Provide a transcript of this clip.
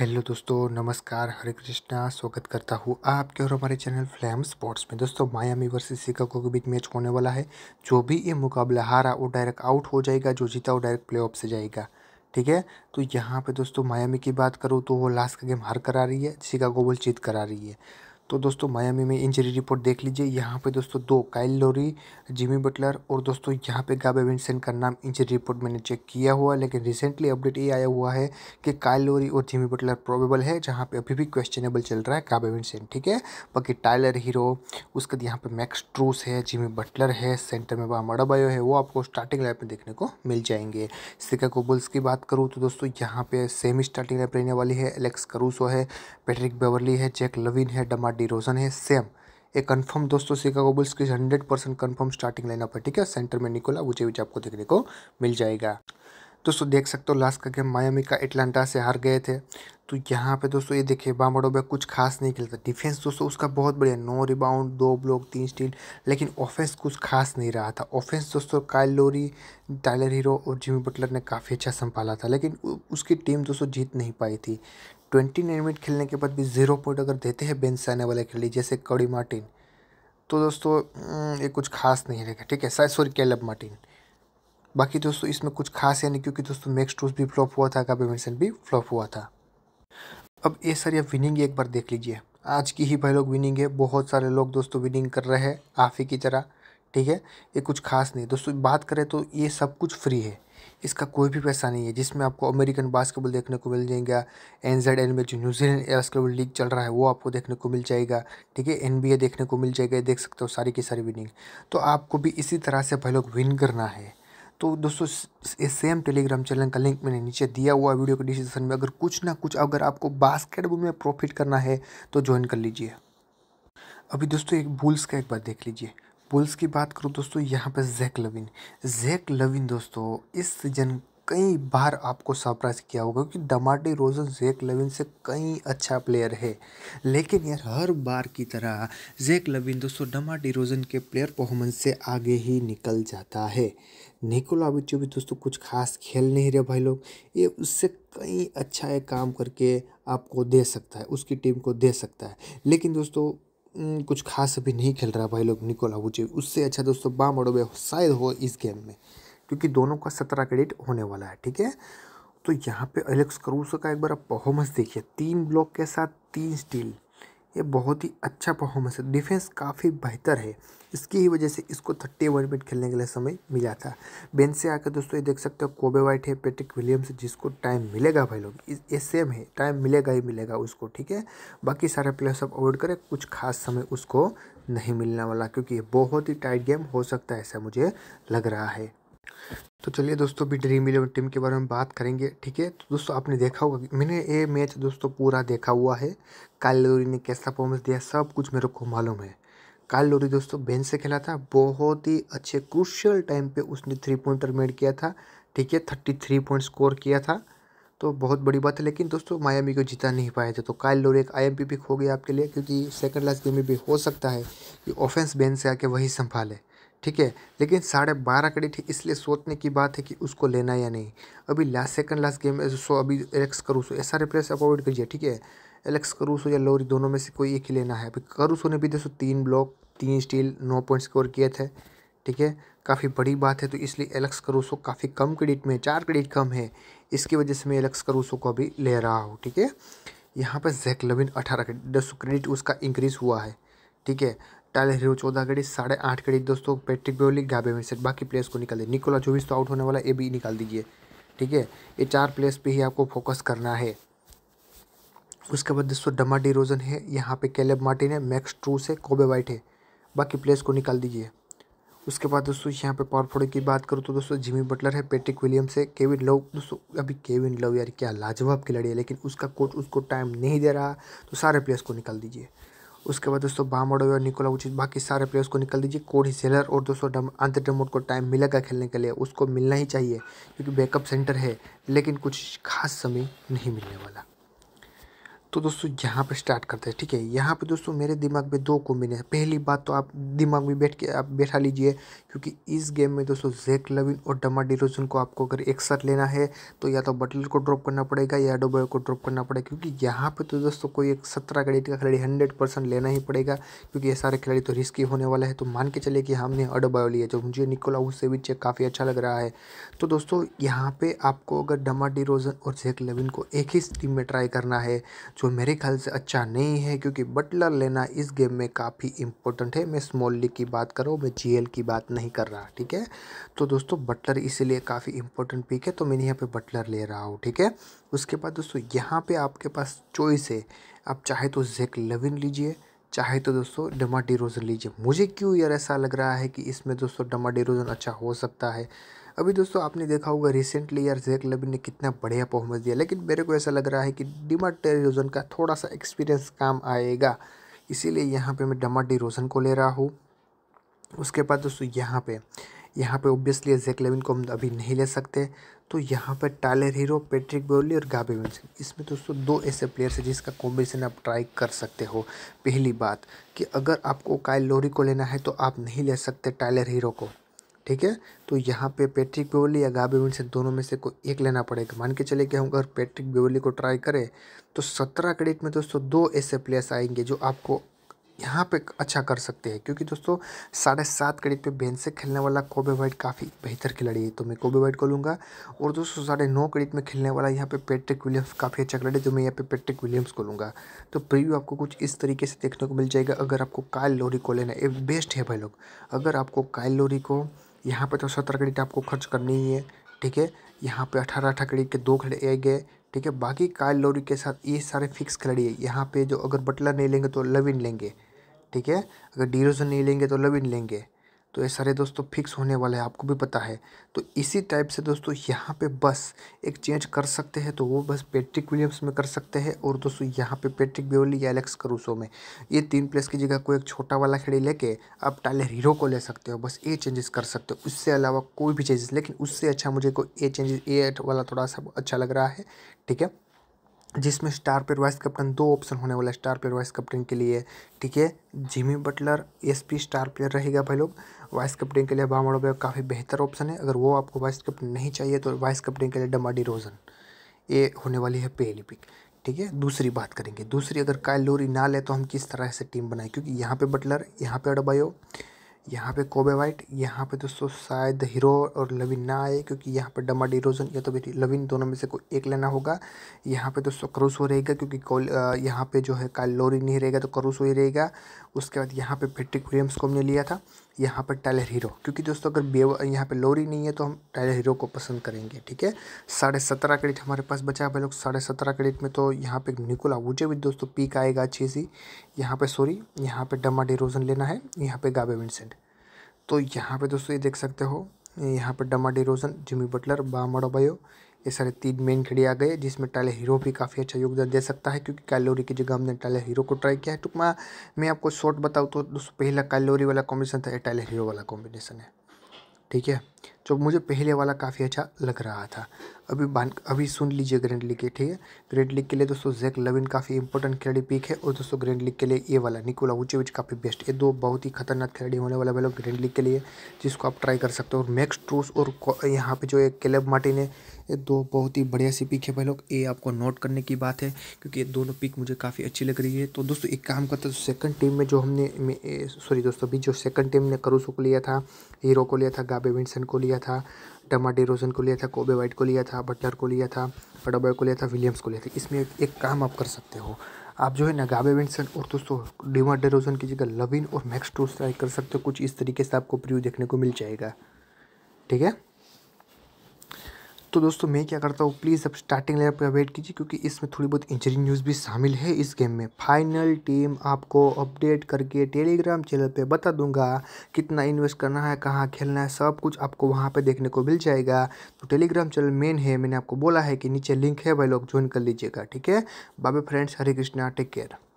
hello दोस्तों नमस्कार हरे कृष्णा स्वागत करता हूँ आपके और हमारे चैनल फ्लैम स्पोर्ट्स में दोस्तों मायामी वर्सेस शिकागो के बीच मैच होने वाला है जो भी ये मुकाबला हारा वो डायरेक्ट आउट हो जाएगा जो जीता वो डायरेक्ट प्लेऑफ से जाएगा ठीक है तो यहाँ पे दोस्तों मायामी की बात करूँ तो वो लास्ट का गेम हार करा रही है शिकागो बोल जीत करा रही है तो दोस्तों मायामी में इंजरी रिपोर्ट देख लीजिए यहाँ पे दोस्तों दो काइल लोरी जिमी बटलर और दोस्तों यहाँ पे गाबे विंसेंट का नाम इंजरी रिपोर्ट मैंने चेक किया हुआ लेकिन रिसेंटली अपडेट ये आया हुआ है कि काइल लोरी और जिमी बटलर प्रोबेबल है जहाँ पे अभी भी क्वेश्चनेबल चल रहा है गाबे विंसेंट ठीक है बाकी टाइलर हीरो उसके बाद यहाँ पर मैक्स ट्रूस है जिमी बटलर है सेंटर में वहाँ मड़ाबायो है वो आपको स्टार्टिंग लाइफ में देखने को मिल जाएंगे सिका बुल्स की बात करूँ तो दोस्तों यहाँ पे सेमी स्टार्टिंग लाइफ रहने वाली है एलेक्स करूसो है पेटरिक बेवरली है जैक लविन है डमार डी डिरोजन है सेम एक कंफर्म दोस्तों शिकागो बुल्स की hundred percent confirm starting lineup है ठीक है सेंटर में निकोला वुचेविच आपको देखने को मिल जाएगा दोस्तों देख सकते हो लास्ट का गेम मायामी का एटलांटा से हार गए थे तो यहाँ पे दोस्तों ये देखिए बामड़ो में कुछ खास नहीं खेलता डिफेंस दोस्तों उसका बहुत बढ़िया नौ रिबाउंड दो ब्लॉक तीन स्टील लेकिन ऑफेंस कुछ खास नहीं रहा था ऑफेंस दोस्तों कायल लोरी टाइलर हीरो और जिमी बटलर ने काफ़ी अच्छा संभाला था लेकिन उसकी टीम दोस्तों जीत नहीं पाई थी ट्वेंटी नाइन मिनट खेलने के बाद भी ज़ीरो पॉइंट अगर देते हैं बेंच से आने वाले खिलाड़ी जैसे कड़ी मार्टिन तो दोस्तों ये कुछ खास नहीं रहेगा ठीक है शायद सॉरी कैलब मार्टिन बाकी दोस्तों इसमें कुछ खास है नहीं क्योंकि दोस्तों मैक्स टूस भी फ्लॉप हुआ था गाबे मिनसन भी फ्लॉप हुआ था अब ये सर यह विनिंग एक बार देख लीजिए आज की ही भाई लोग विनिंग है बहुत सारे लोग दोस्तों विनिंग कर रहे हैं आफी की तरह ठीक है ये कुछ खास नहीं दोस्तों बात करें तो ये सब कुछ फ्री है इसका कोई भी पैसा नहीं है जिसमें आपको अमेरिकन बास्केटबॉल देखने को मिल जाएगा एन जेड एन में जो न्यूजीलैंड बास्केटबॉल लीग चल रहा है वो आपको देखने को मिल जाएगा ठीक है एन बी ए देखने को मिल जाएगा देख सकते हो सारी की सारी विनिंग तो आपको भी इसी तरह से भाई लोग विन करना है तो दोस्तों इस सेम टेलीग्राम चैनल का लिंक मैंने नीचे दिया हुआ वीडियो के डिस्क्रिप्शन में अगर कुछ ना कुछ अगर आपको बास्केटबॉल में प्रॉफिट करना है तो ज्वाइन कर लीजिए अभी दोस्तों एक बुल्स का एक बार देख लीजिए पुल्स की बात करूँ दोस्तों यहाँ पर जैक लविन जैक लविन दोस्तों इस सीजन कई बार आपको सरप्राइज किया होगा क्योंकि डमाटे रोजन जैक लविन से कई अच्छा प्लेयर है लेकिन यार हर बार की तरह जैक लविन दोस्तों डमाटे रोजन के प्लेयर परफॉर्मेंस से आगे ही निकल जाता है निकोला बिचो भी दोस्तों कुछ खास खेल नहीं रहे भाई लोग ये उससे कई अच्छा एक काम करके आपको दे सकता है उसकी टीम को दे सकता है लेकिन दोस्तों कुछ खास अभी नहीं खेल रहा भाई लोग निकोला वो उससे अच्छा दोस्तों बाम अडोबे शायद हो इस गेम में क्योंकि दोनों का सत्रह क्रेडिट होने वाला है ठीक है तो यहाँ पे एलेक्स करूसो का एक बार आप परफॉर्मेंस देखिए तीन ब्लॉक के साथ तीन स्टील ये बहुत ही अच्छा परफॉर्मेंस है डिफेंस काफ़ी बेहतर है इसकी ही वजह से इसको थर्टी वन मिनट खेलने के लिए समय मिला था बेंच से आकर दोस्तों ये देख सकते हो कोबे वाइट है पेट्रिक विलियम्स जिसको टाइम मिलेगा भाई लोग ये सेम है टाइम मिलेगा ही मिलेगा उसको ठीक है बाकी सारे प्लेयर सब अवॉइड करें कुछ खास समय उसको नहीं मिलने वाला क्योंकि ये बहुत ही टाइट गेम हो सकता है ऐसा मुझे लग रहा है तो चलिए दोस्तों अभी ड्रीम इलेवन टीम के बारे में बात करेंगे ठीक है तो दोस्तों आपने देखा होगा मैंने ये मैच दोस्तों पूरा देखा हुआ है कालोरी ने कैसा परफॉर्मेंस दिया सब कुछ मेरे को मालूम है कालोरी दोस्तों बेंच से खेला था बहुत ही अच्छे क्रूशियल टाइम पे उसने थ्री पॉइंटर मेड किया था ठीक है थर्टी थ्री पॉइंट स्कोर किया था तो बहुत बड़ी बात है लेकिन दोस्तों मायामी को जीता नहीं पाए थे तो काल लोरी एक आई पिक हो गया आपके लिए क्योंकि सेकंड लास्ट गेम में भी हो सकता है कि ऑफेंस बेंच से आके वही संभाले ठीक है लेकिन साढ़े बारह कड़ी थी इसलिए सोचने की बात है कि उसको लेना या नहीं अभी लास्ट सेकंड लास्ट गेम में सो अभी एलेक्स करूसो ऐसा रिप्लेस आप अवॉइड कीजिए ठीक है एलेक्स करूसो या लोरी दोनों में से कोई एक ही लेना है अभी करूसो ने भी देखो तीन ब्लॉक तीन स्टील नौ पॉइंट स्कोर किए थे ठीक है काफ़ी बड़ी बात है तो इसलिए एलेक्स करूसो काफ़ी कम क्रेडिट में है चार क्रेडिट कम है इसकी वजह से मैं एलेक्स करूसो को अभी ले रहा हूँ ठीक है यहाँ पर जैक लविन अठारह क्रेडिट दस क्रेडिट उसका इंक्रीज़ हुआ है ठीक है टाइलर हीरो चौदह गड़ी साढ़े आठ गड़ी दोस्तों पैट्रिक बेवली गाबे में सेट बाकी प्लेयर्स को निकाल दीजिए निकोला चौबीस तो आउट होने वाला ये भी निकाल दीजिए ठीक है ये चार प्लेयर्स पे ही आपको फोकस करना है उसके बाद दोस्तों डमा रोजन है यहाँ पे कैलेब मार्टिन है मैक्स ट्रूस है कोबे वाइट है बाकी प्लेयर्स को निकाल दीजिए उसके बाद दोस्तों यहाँ पे पावर फोर्ड की बात करूँ तो दोस्तों जिमी बटलर है पेट्रिक विलियम्स है केविन लव दोस्तों अभी केविन लव यार क्या लाजवाब खिलाड़ी है लेकिन उसका कोच उसको टाइम नहीं दे रहा तो सारे प्लेयर्स को निकाल दीजिए उसके बाद दोस्तों बामोडो और निकोला उचित बाकी सारे प्लेयर्स को निकल दीजिए कोडी सेलर और दोस्तों डम, अंतर डमोट को टाइम मिलेगा खेलने के लिए उसको मिलना ही चाहिए क्योंकि बैकअप सेंटर है लेकिन कुछ खास समय नहीं मिलने वाला तो दोस्तों यहाँ पे स्टार्ट करते हैं ठीक है यहाँ पे दोस्तों मेरे दिमाग में दो है पहली बात तो आप दिमाग में बैठ के आप बैठा लीजिए क्योंकि इस गेम में दोस्तों जैक लविन और डमा डिरोजन को आपको अगर एक साथ लेना है तो या तो बटलर को ड्रॉप करना पड़ेगा या डोबॉय को ड्रॉप करना पड़ेगा क्योंकि यहाँ पर तो दोस्तों कोई एक सत्रह क्रेडिट का खिलाड़ी हंड्रेड परसेंट लेना ही पड़ेगा क्योंकि ये सारे खिलाड़ी तो रिस्की होने वाला है तो मान के चले कि हमने अडोबायो लिया जो मुझे निकोला उससे भी चेक काफ़ी अच्छा लग रहा है तो दोस्तों यहाँ पर आपको अगर डमा डिरोजन और जैक लविन को एक ही टीम में ट्राई करना है जो तो मेरे ख्याल से अच्छा नहीं है क्योंकि बटलर लेना इस गेम में काफ़ी इंपॉर्टेंट है मैं स्मॉल लीग की बात कर रहा हूँ मैं जीएल की बात नहीं कर रहा ठीक है तो दोस्तों बटलर इसीलिए काफ़ी इंपॉर्टेंट पिक है तो मैंने यहाँ पे बटलर ले रहा हूँ ठीक है उसके बाद दोस्तों यहाँ पे आपके पास चॉइस है आप चाहे तो जेक लेविन लीजिए चाहे तो दोस्तों डमा डिरोजन लीजिए मुझे क्यों यार ऐसा लग रहा है कि इसमें दोस्तों डमा डिरोजन अच्छा हो सकता है अभी दोस्तों आपने देखा होगा रिसेंटली यार जैक लबिन ने कितना बढ़िया परफॉर्मेंस दिया लेकिन मेरे को ऐसा लग रहा है कि डिमा डिरोजन का थोड़ा सा एक्सपीरियंस काम आएगा इसीलिए यहाँ पर मैं डमा डिरोजन को ले रहा हूँ उसके बाद दोस्तों यहाँ पर यहाँ पे ऑब्वियसली जैक लेविन को हम अभी नहीं ले सकते तो यहाँ पर टाइलर हीरो पेट्रिक बेवली और गाबे विंसन इसमें दोस्तों दो ऐसे प्लेयर्स हैं जिसका कॉम्बिनेशन आप ट्राई कर सकते हो पहली बात कि अगर आपको कायल लोरी को लेना है तो आप नहीं ले सकते टाइलर हीरो को ठीक है तो यहाँ पे पैट्रिक बेवली या गाबे विंसन दोनों में से कोई एक लेना पड़ेगा मान के चले कि हम अगर पैट्रिक बेवली को ट्राई करें तो सत्रह क्रेडिट में दोस्तों दो ऐसे प्लेयर्स आएंगे जो आपको यहाँ पे अच्छा कर सकते हैं क्योंकि दोस्तों साढ़े सात करीब पे बेंच से खेलने वाला कोबे वाइट काफ़ी बेहतर खिलाड़ी है तो मैं कोबे वाइट को लूँगा और दोस्तों साढ़े नौ करीब में खेलने वाला यहाँ पे पेट्रिक विलियम्स काफ़ी अच्छा खिलाड़ी है तो मैं यहाँ पे पेट्रिक विलियम्स को लूँगा तो प्रीव्यू आपको कुछ इस तरीके से देखने को मिल जाएगा अगर आपको कायल लोरी को लेना है बेस्ट है भाई लोग अगर आपको कायल लोरी को यहाँ पर तो सत्रह क्रेडिट तो आपको खर्च करनी ही है ठीक है यहाँ पे अठारह अठारह क्रेडिट के दो आए गए ठीक है बाकी कायल लोरी के साथ ये सारे फिक्स खिलाड़ी है यहाँ पे जो अगर बटलर नहीं लेंगे तो लविन लेंगे ठीक है अगर डीरो से नहीं लेंगे तो लविन लेंगे तो ये सारे दोस्तों फिक्स होने वाले हैं आपको भी पता है तो इसी टाइप से दोस्तों यहाँ पे बस एक चेंज कर सकते हैं तो वो बस पैट्रिक विलियम्स में कर सकते हैं और दोस्तों यहाँ पे पैट्रिक बेवली या एलेक्स करूसो में ये तीन प्लेस की जगह कोई एक छोटा वाला खेड़ी लेके आप टाइलर हीरो को ले सकते हो बस ये चेंजेस कर सकते हो उससे अलावा कोई भी चेंजेस लेकिन उससे अच्छा मुझे कोई ये चेंजेस ये वाला थोड़ा सा अच्छा लग रहा है ठीक है जिसमें स्टार प्लेयर वाइस कप्टन दो ऑप्शन होने वाला है स्टार प्लेयर वाइस कप्टन के लिए ठीक है जिमी बटलर एसपी स्टार प्लेयर रहेगा भाई लोग वाइस कप्टन के लिए बामड़ोबे काफ़ी बेहतर ऑप्शन है अगर वो आपको वाइस कप्टन नहीं चाहिए तो वाइस कप्टन के लिए डमाडी रोजन ये होने वाली है पहली पिक ठीक है दूसरी बात करेंगे दूसरी अगर कायल लोरी ना ले तो हम किस तरह से टीम बनाए क्योंकि यहाँ पे बटलर यहाँ पे अडबायो यहाँ पे कोबे वाइट यहाँ पे दोस्तों शायद हीरो और लविन ना आए क्योंकि यहाँ पे डमा डिरोजन या तो फिर लविन दोनों में से कोई एक लेना होगा यहाँ पे दोस्तों क्रूसो रहेगा क्योंकि कॉल यहाँ पे जो है काल लोरी नहीं रहेगा तो हो ही रहेगा उसके बाद यहाँ पे पेट्रिक विलियम्स को हमने लिया था यहाँ पर टाइलर हीरो क्योंकि दोस्तों अगर यहाँ पे लोरी नहीं है तो हम टाइलर हीरो को पसंद करेंगे ठीक है साढ़े सत्रह क्रेडिट हमारे पास बचा है भाई लोग साढ़े सत्रह क्रेडिट में तो यहाँ पे निकोला वुजे भी दोस्तों पीक आएगा अच्छी सी यहाँ पे सॉरी यहाँ पे डमा डेरोजन लेना है यहाँ पे गाबे विंसेंट तो यहाँ पे दोस्तों ये देख सकते हो यहाँ पर DeMar DeRozan Jimmy Butler Bam बायो ये सारे तीन मेन खिड़े आ गए जिसमें टाइलर हीरो भी काफ़ी अच्छा योगदान दे सकता है क्योंकि कैलोरी की जगह हमने टाइलर हीरो को ट्राई किया है टुकमा मैं आपको शॉर्ट बताऊँ तो दोस्तों पहला कैलोरी वाला कॉम्बिनेशन था ये टाइलर हीरो वाला कॉम्बिनेशन है ठीक है जो मुझे पहले वाला काफ़ी अच्छा लग रहा था अभी बान अभी सुन लीजिए ग्रैंड लीग के ठीक है ग्रैंड लीग के लिए दोस्तों जैक लविन काफ़ी इंपॉर्टेंट खिलाड़ी पिक है और दोस्तों ग्रैंड लीग के लिए ये वाला निकोला उचेविच काफ़ी बेस्ट ये दो बहुत ही खतरनाक खिलाड़ी होने वाला भाई लोग ग्रैंड लीग के लिए जिसको आप ट्राई कर सकते हो और मैक्स ट्रूस और यहाँ पर जो है केलेब मार्टिन है ये दो बहुत ही बढ़िया सी पिक है भाई लोग ये आपको नोट करने की बात है क्योंकि ये दोनों पिक मुझे काफ़ी अच्छी लग रही है तो दोस्तों एक काम करते हैं सेकंड टीम में जो हमने सॉरी दोस्तों अभी जो सेकंड टीम ने करूसो को लिया था हीरो को लिया था गाबे विंसन को लिया था डमा रोजन को लिया था कोबे वाइट को लिया था बटलर को लिया था फडाबॉय को लिया था विलियम्स को लिया था इसमें एक, एक काम आप कर सकते हो आप जो है ना गाबे विंसन और दोस्तों डिमा डेरोजन की जगह लविन और मैक्स टू स्ट्राइक कर सकते हो कुछ इस तरीके से आपको प्रिव्यू देखने को मिल जाएगा ठीक है तो दोस्तों मैं क्या करता हूँ प्लीज़ अब स्टार्टिंग लेवल पर वेट कीजिए क्योंकि इसमें थोड़ी बहुत इंजरी न्यूज़ भी शामिल है इस गेम में फाइनल टीम आपको अपडेट करके टेलीग्राम चैनल पे बता दूंगा कितना इन्वेस्ट करना है कहाँ खेलना है सब कुछ आपको वहाँ पे देखने को मिल जाएगा तो टेलीग्राम चैनल मेन है मैंने आपको बोला है कि नीचे लिंक है वह लोग ज्वाइन कर लीजिएगा ठीक है बाबे friends Hare Krishna take care